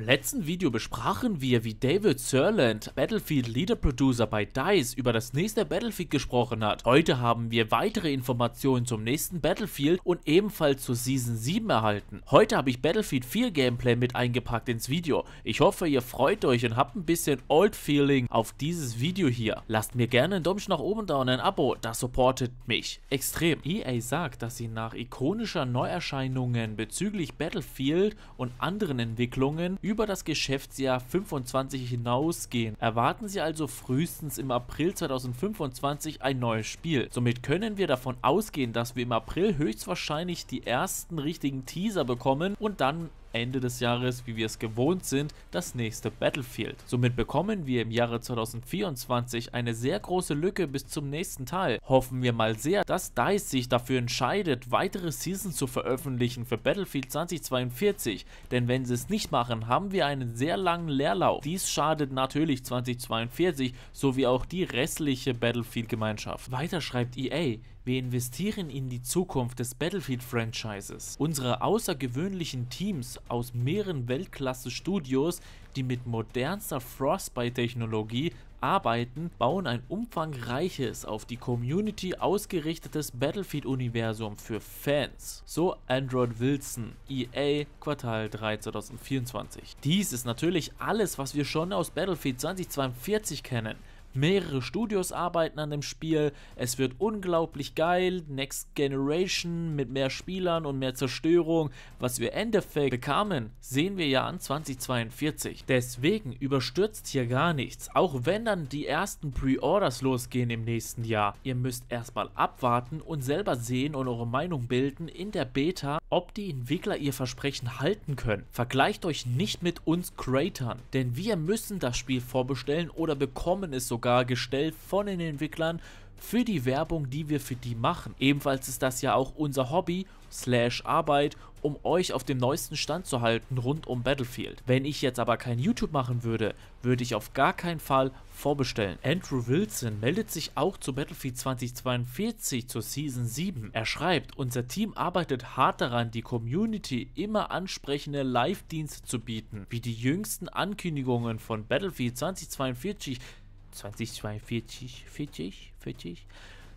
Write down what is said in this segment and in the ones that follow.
Im letzten Video besprachen wir, wie David Sirland, Battlefield Leader Producer bei DICE, über das nächste Battlefield gesprochen hat. Heute haben wir weitere Informationen zum nächsten Battlefield und ebenfalls zur Season 7 erhalten. Heute habe ich Battlefield 4 Gameplay mit eingepackt ins Video. Ich hoffe, ihr freut euch und habt ein bisschen Old Feeling auf dieses Video hier. Lasst mir gerne einen Däumchen nach oben da und ein Abo, das supportet mich extrem. EA sagt, dass sie nach ikonischer Neuerscheinungen bezüglich Battlefield und anderen Entwicklungen über das Geschäftsjahr 25 hinausgehen. Erwarten Sie also frühestens im April 2025 ein neues Spiel. Somit können wir davon ausgehen, dass wir im April höchstwahrscheinlich die ersten richtigen Teaser bekommen und dann Ende des Jahres, wie wir es gewohnt sind, das nächste Battlefield. Somit bekommen wir im Jahre 2024 eine sehr große Lücke bis zum nächsten Teil. Hoffen wir mal sehr, dass DICE sich dafür entscheidet, weitere Seasons zu veröffentlichen für Battlefield 2042, denn wenn sie es nicht machen, haben wir einen sehr langen Leerlauf. Dies schadet natürlich 2042 sowie auch die restliche Battlefield-Gemeinschaft. Weiter schreibt EA, wir investieren in die Zukunft des Battlefield-Franchises. Unsere außergewöhnlichen Teams aus mehreren Weltklasse-Studios, die mit modernster Frostbite-Technologie arbeiten, bauen ein umfangreiches, auf die Community ausgerichtetes Battlefield-Universum für Fans. So Android Wilson, EA, Quartal 3 2024. Dies ist natürlich alles, was wir schon aus Battlefield 2042 kennen. Mehrere Studios arbeiten an dem Spiel. Es wird unglaublich geil. Next Generation mit mehr Spielern und mehr Zerstörung. Was wir Endeffekt bekamen, sehen wir ja an 2042. Deswegen überstürzt hier gar nichts. Auch wenn dann die ersten Pre-Orders losgehen im nächsten Jahr. Ihr müsst erstmal abwarten und selber sehen und eure Meinung bilden in der Beta, ob die Entwickler ihr Versprechen halten können. Vergleicht euch nicht mit uns Creatern, denn wir müssen das Spiel vorbestellen oder bekommen es so sogar gestellt von den Entwicklern für die Werbung, die wir für die machen. Ebenfalls ist das ja auch unser Hobby slash Arbeit, um euch auf dem neuesten Stand zu halten rund um Battlefield. Wenn ich jetzt aber kein YouTube machen würde, würde ich auf gar keinen Fall vorbestellen. Andrew Wilson meldet sich auch zu Battlefield 2042 zur Season 7. Er schreibt, unser Team arbeitet hart daran, die Community immer ansprechende Live-Dienste zu bieten, wie die jüngsten Ankündigungen von Battlefield 2042 2042, 40, 40.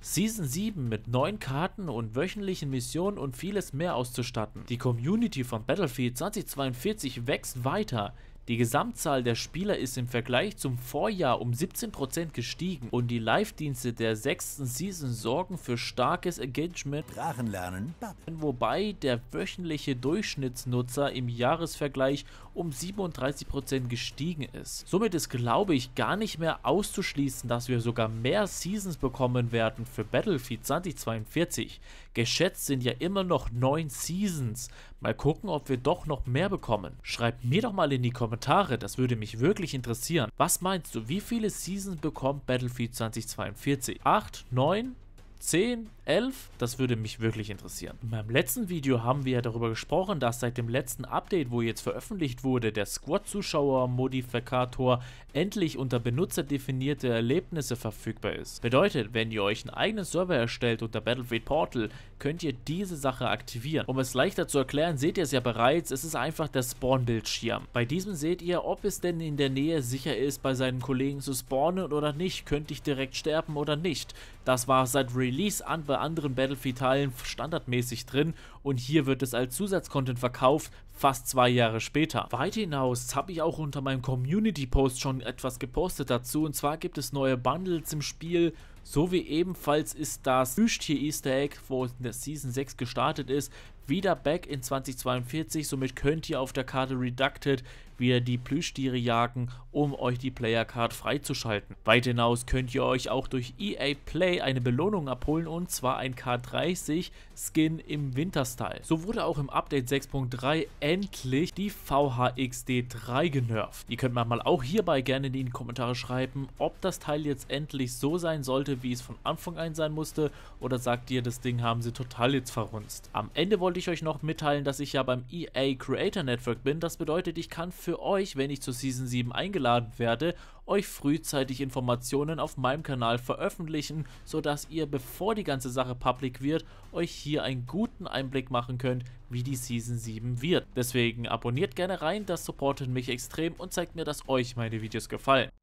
Season 7 mit neuen Karten und wöchentlichen Missionen und vieles mehr auszustatten. Die Community von Battlefield 2042 wächst weiter. Die Gesamtzahl der Spieler ist im Vergleich zum Vorjahr um 17% gestiegen und die Live-Dienste der sechsten Season sorgen für starkes Engagement, lernen, wobei der wöchentliche Durchschnittsnutzer im Jahresvergleich um 37% gestiegen ist. Somit ist, glaube ich, gar nicht mehr auszuschließen, dass wir sogar mehr Seasons bekommen werden für Battlefield 2042. Geschätzt sind ja immer noch 9 Seasons. Mal gucken, ob wir doch noch mehr bekommen. Schreibt mir doch mal in die Kommentare, Kommentare, das würde mich wirklich interessieren. Was meinst du, wie viele Seasons bekommt Battlefield 2042? 8, 9, 10, 11? Das würde mich wirklich interessieren. In meinem letzten Video haben wir ja darüber gesprochen, dass seit dem letzten Update, wo jetzt veröffentlicht wurde, der Squad-Zuschauer-Modifikator endlich unter benutzerdefinierte Erlebnisse verfügbar ist. Bedeutet, wenn ihr euch einen eigenen Server erstellt unter Battlefield Portal, könnt ihr diese Sache aktivieren. Um es leichter zu erklären, seht ihr es ja bereits, es ist einfach der Spawn-Bildschirm. Bei diesem seht ihr, ob es denn in der Nähe sicher ist, bei seinen Kollegen zu spawnen oder nicht, könnte ich direkt sterben oder nicht. Das war seit Release an bei anderen Battlefield-Teilen standardmäßig drin und hier wird es als Zusatzcontent verkauft, fast zwei Jahre später. Weit hinaus habe ich auch unter meinem Community-Post schon etwas gepostet dazu und zwar gibt es neue Bundles im Spiel, so wie ebenfalls ist das Plüschtier Easter Egg, wo in der Season 6 gestartet ist, wieder back in 2042. Somit könnt ihr auf der Karte Reducted wieder die Plüschtiere jagen, um euch die Player Card freizuschalten. Weit hinaus könnt ihr euch auch durch EA Play eine Belohnung abholen und zwar ein K30 Skin im Winterstyle. So wurde auch im Update 6.3 endlich die VHXD3 genervt. Ihr könnt mal auch hierbei gerne in die Kommentare schreiben, ob das Teil jetzt endlich so sein sollte, wie es von Anfang an sein musste oder sagt ihr, das Ding haben sie total jetzt verrunzt. Am Ende wollte ich ich euch noch mitteilen, dass ich ja beim EA Creator Network bin. Das bedeutet, ich kann für euch, wenn ich zu Season 7 eingeladen werde, euch frühzeitig Informationen auf meinem Kanal veröffentlichen, sodass ihr, bevor die ganze Sache public wird, euch hier einen guten Einblick machen könnt, wie die Season 7 wird. Deswegen abonniert gerne rein, das supportet mich extrem und zeigt mir, dass euch meine Videos gefallen.